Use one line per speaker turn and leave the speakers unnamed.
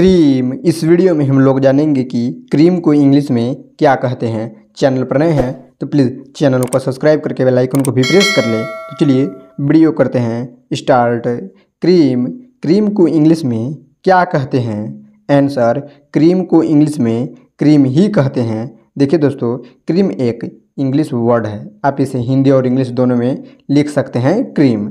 cream इस video में हम लोग जानेंगे कि क्रीम को इंग्लिश में क्या कहते हैं चैनल पर नए हैं तो प्लीज़ चैनल को सब्सक्राइब करके बेल आइकन को भी प्रेस कर लें तो चलिए वीडियो करते हैं स्टार्ट क्रीम क्रीम को इंग्लिश में क्या कहते हैं आंसर क्रीम को इंग्लिश में क्रीम ही कहते हैं देखिए दोस्तों क्रीम एक इंग्लिश वर्ड है आप इसे हिंदी और इंग्लिश दोनों में लिख सकते हैं क्रीम